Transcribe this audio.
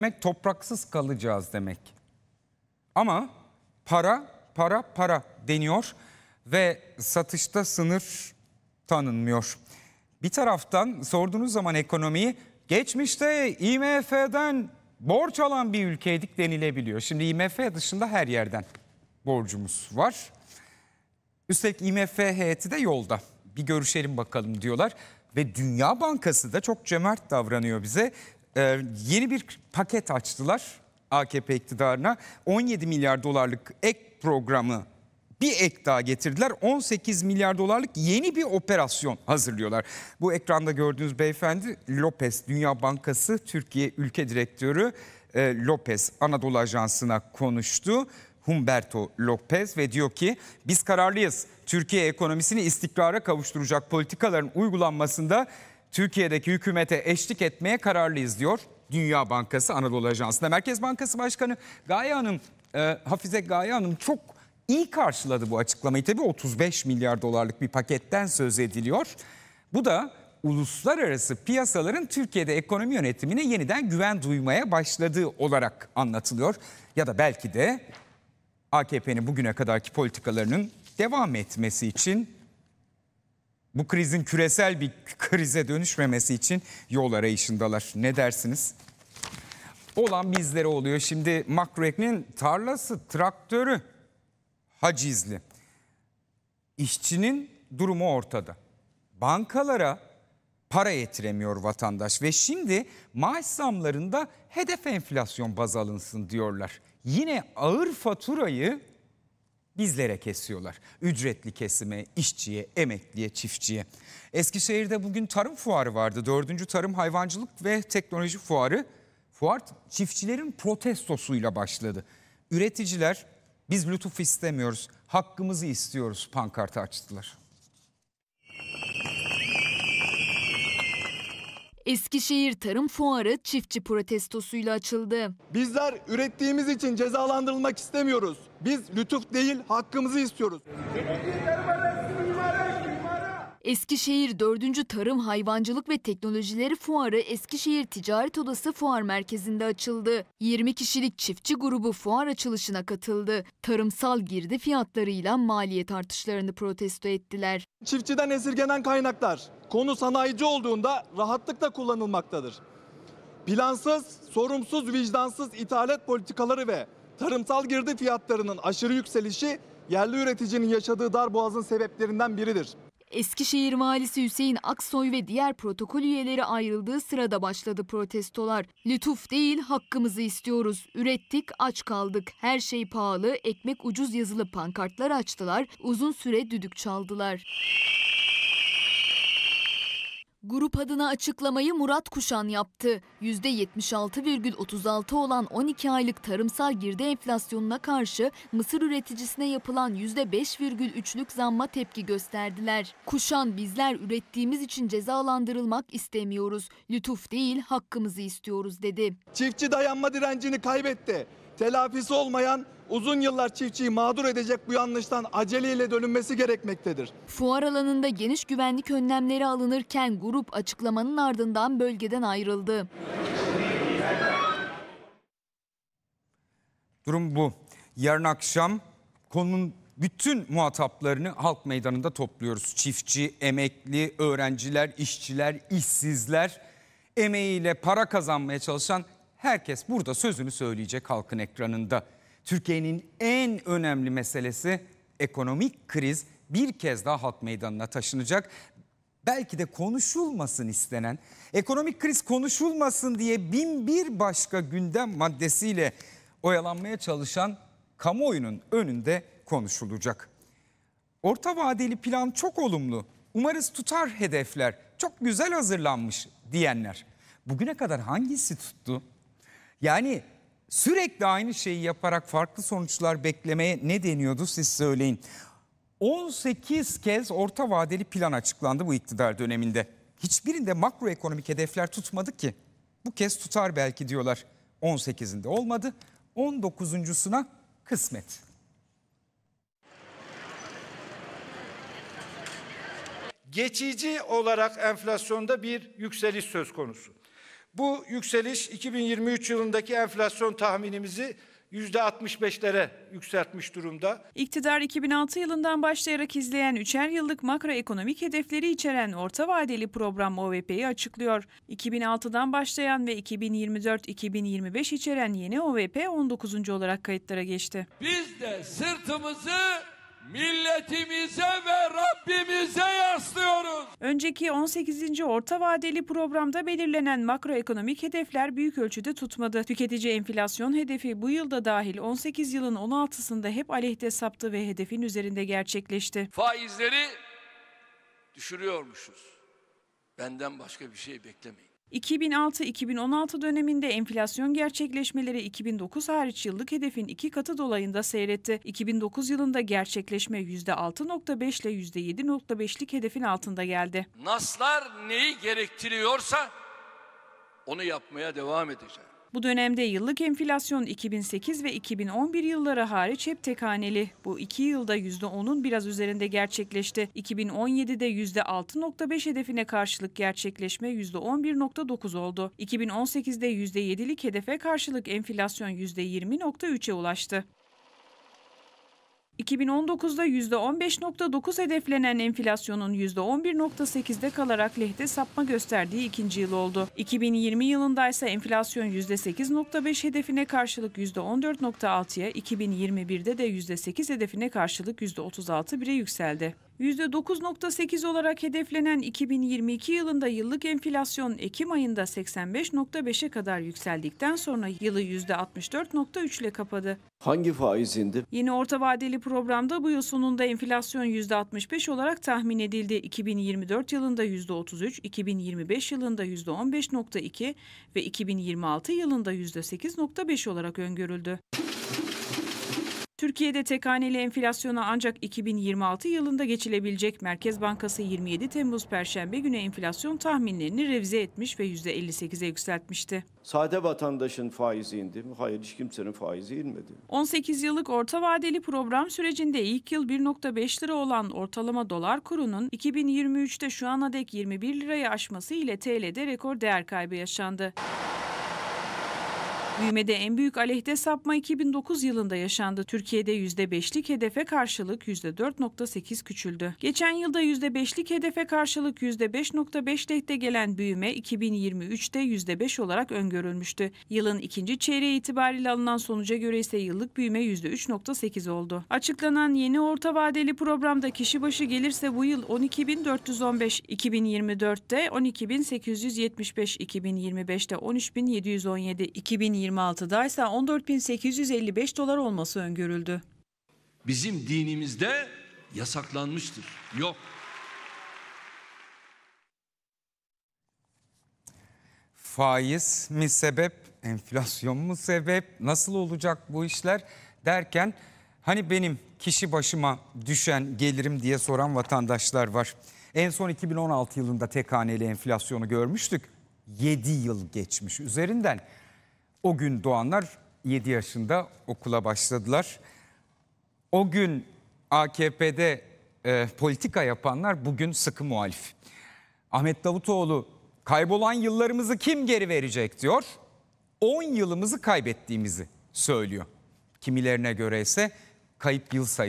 demek topraksız kalacağız demek. Ama para, para, para deniyor ve satışta sınır tanınmıyor. Bir taraftan sorduğunuz zaman ekonomiyi geçmişte IMF'den borç alan bir ülkeydik denilebiliyor. Şimdi IMF dışında her yerden borcumuz var. Üstelik IMF heyeti de yolda. Bir görüşelim bakalım diyorlar. Ve Dünya Bankası da çok cömert davranıyor bize. Ee, yeni bir paket açtılar AKP iktidarına. 17 milyar dolarlık ek programı bir ek daha getirdiler. 18 milyar dolarlık yeni bir operasyon hazırlıyorlar. Bu ekranda gördüğünüz beyefendi Lopez Dünya Bankası Türkiye Ülke Direktörü e, Lopez Anadolu Ajansı'na konuştu. Humberto Lopez ve diyor ki biz kararlıyız. Türkiye ekonomisini istikrara kavuşturacak politikaların uygulanmasında Türkiye'deki hükümete eşlik etmeye kararlıyız diyor Dünya Bankası Anadolu Ajansı'nda. Merkez Bankası Başkanı Gaye Hanım, e, Hafize Gaye Hanım çok iyi karşıladı bu açıklamayı. Tabii 35 milyar dolarlık bir paketten söz ediliyor. Bu da uluslararası piyasaların Türkiye'de ekonomi yönetimine yeniden güven duymaya başladığı olarak anlatılıyor. Ya da belki de AKP'nin bugüne kadarki politikalarının devam etmesi için bu krizin küresel bir krize dönüşmemesi için yol arayışındalar. Ne dersiniz? Olan bizlere oluyor. Şimdi Makrek'in tarlası, traktörü hacizli. İşçinin durumu ortada. Bankalara para yetiremiyor vatandaş ve şimdi maaş zamlarında hedef enflasyon baz alınsın diyorlar. Yine ağır faturayı bizlere kesiyorlar. Ücretli kesime, işçiye, emekliye, çiftçiye. Eskişehir'de bugün tarım fuarı vardı. Dördüncü Tarım Hayvancılık ve Teknoloji Fuarı. Fuar çiftçilerin protestosuyla başladı. Üreticiler biz lütuf istemiyoruz, hakkımızı istiyoruz pankartı açtılar. Eskişehir Tarım Fuarı çiftçi protestosuyla açıldı. Bizler ürettiğimiz için cezalandırılmak istemiyoruz. Biz lütuf değil hakkımızı istiyoruz. Eskişehir 4. Tarım Hayvancılık ve Teknolojileri Fuarı Eskişehir Ticaret Odası Fuar Merkezi'nde açıldı. 20 kişilik çiftçi grubu fuar açılışına katıldı. Tarımsal girdi fiyatlarıyla maliyet artışlarını protesto ettiler. Çiftçiden esirgenen kaynaklar konu sanayici olduğunda rahatlıkla kullanılmaktadır. Plansız, sorumsuz, vicdansız ithalat politikaları ve tarımsal girdi fiyatlarının aşırı yükselişi yerli üreticinin yaşadığı dar boğazın sebeplerinden biridir. Eskişehir valisi Hüseyin Aksoy ve diğer protokol üyeleri ayrıldığı sırada başladı protestolar. Lütuf değil hakkımızı istiyoruz. Ürettik aç kaldık. Her şey pahalı ekmek ucuz yazılı pankartlar açtılar. Uzun süre düdük çaldılar. Grup adına açıklamayı Murat Kuşan yaptı. %76,36 olan 12 aylık tarımsal girdi enflasyonuna karşı mısır üreticisine yapılan %5,3'lük zamma tepki gösterdiler. Kuşan bizler ürettiğimiz için cezalandırılmak istemiyoruz. Lütuf değil hakkımızı istiyoruz dedi. Çiftçi dayanma direncini kaybetti telafisi olmayan uzun yıllar çiftçiyi mağdur edecek bu yanlıştan aceleyle dönülmesi gerekmektedir. Fuar alanında geniş güvenlik önlemleri alınırken grup açıklamanın ardından bölgeden ayrıldı. Durum bu. Yarın akşam konunun bütün muhataplarını halk meydanında topluyoruz. Çiftçi, emekli, öğrenciler, işçiler, işsizler, emeğiyle para kazanmaya çalışan herkes burada sözünü söyleyecek halkın ekranında. Türkiye'nin en önemli meselesi ekonomik kriz bir kez daha halk meydanına taşınacak. Belki de konuşulmasın istenen, ekonomik kriz konuşulmasın diye bin bir başka gündem maddesiyle oyalanmaya çalışan kamuoyunun önünde konuşulacak. Orta vadeli plan çok olumlu. Umarız tutar hedefler. Çok güzel hazırlanmış diyenler. Bugüne kadar hangisi tuttu? Yani sürekli aynı şeyi yaparak farklı sonuçlar beklemeye ne deniyordu siz söyleyin. 18 kez orta vadeli plan açıklandı bu iktidar döneminde. Hiçbirinde makroekonomik hedefler tutmadı ki. Bu kez tutar belki diyorlar. 18'inde olmadı. 19.suna kısmet. Geçici olarak enflasyonda bir yükseliş söz konusu. Bu yükseliş 2023 yılındaki enflasyon tahminimizi %65'lere yükseltmiş durumda. İktidar 2006 yılından başlayarak izleyen üçer yıllık makroekonomik hedefleri içeren orta vadeli program OVP'yi açıklıyor. 2006'dan başlayan ve 2024-2025 içeren yeni OVP 19. olarak kayıtlara geçti. Biz de sırtımızı milletimize ve Rabbimize yaslıyoruz. Önceki 18. orta vadeli programda belirlenen makroekonomik hedefler büyük ölçüde tutmadı. Tüketici enflasyon hedefi bu yılda dahil 18 yılın 16'sında hep aleyhte saptı ve hedefin üzerinde gerçekleşti. Faizleri düşürüyormuşuz. Benden başka bir şey beklemeyin. 2006-2016 döneminde enflasyon gerçekleşmeleri 2009 hariç yıllık hedefin iki katı dolayında seyretti. 2009 yılında gerçekleşme %6.5 ile %7.5'lik hedefin altında geldi. Naslar neyi gerektiriyorsa onu yapmaya devam edeceğiz. Bu dönemde yıllık enflasyon 2008 ve 2011 yılları hariç hep tek Bu iki yılda %10'un biraz üzerinde gerçekleşti. 2017'de %6.5 hedefine karşılık gerçekleşme %11.9 oldu. 2018'de %7'lik hedefe karşılık enflasyon %20.3'e ulaştı. 2019'da %15.9 hedeflenen enflasyonun %11.8'de kalarak lehte sapma gösterdiği ikinci yıl oldu. 2020 yılında ise enflasyon %8.5 hedefine karşılık %14.6'ya, 2021'de de %8 hedefine karşılık %36 bire yükseldi. %9.8 olarak hedeflenen 2022 yılında yıllık enflasyon Ekim ayında 85.5'e kadar yükseldikten sonra yılı %64.3 ile kapadı. Hangi faiz indi? Yeni orta vadeli programda bu yıl sonunda enflasyon %65 olarak tahmin edildi. 2024 yılında %33, 2025 yılında %15.2 ve 2026 yılında %8.5 olarak öngörüldü. Türkiye'de tek haneli enflasyona ancak 2026 yılında geçilebilecek Merkez Bankası 27 Temmuz Perşembe günü enflasyon tahminlerini revize etmiş ve %58'e yükseltmişti. Sade vatandaşın faizi indi mi? Hayır hiç kimsenin faizi inmedi. 18 yıllık orta vadeli program sürecinde ilk yıl 1.5 lira olan ortalama dolar kurunun 2023'te şu ana dek 21 lirayı aşması ile TL'de rekor değer kaybı yaşandı. Büyümede en büyük aleyhte sapma 2009 yılında yaşandı. Türkiye'de %5'lik hedefe karşılık %4.8 küçüldü. Geçen yılda %5'lik hedefe karşılık %5.5 lehte gelen büyüme 2023'te %5 olarak öngörülmüştü. Yılın ikinci çeyreği itibariyle alınan sonuca göre ise yıllık büyüme %3.8 oldu. Açıklanan yeni orta vadeli programda kişi başı gelirse bu yıl 12.415, 2024'te 12.875, 2025'te 13.717, 2020 2026'da ise 14.855 dolar olması öngörüldü. Bizim dinimizde yasaklanmıştır. Yok. Faiz mi sebep, enflasyon mu sebep, nasıl olacak bu işler derken hani benim kişi başıma düşen gelirim diye soran vatandaşlar var. En son 2016 yılında tek haneli enflasyonu görmüştük. 7 yıl geçmiş üzerinden. O gün doğanlar 7 yaşında okula başladılar. O gün AKP'de e, politika yapanlar bugün sıkı muhalif. Ahmet Davutoğlu kaybolan yıllarımızı kim geri verecek diyor. 10 yılımızı kaybettiğimizi söylüyor. Kimilerine göre ise kayıp yıl sayısı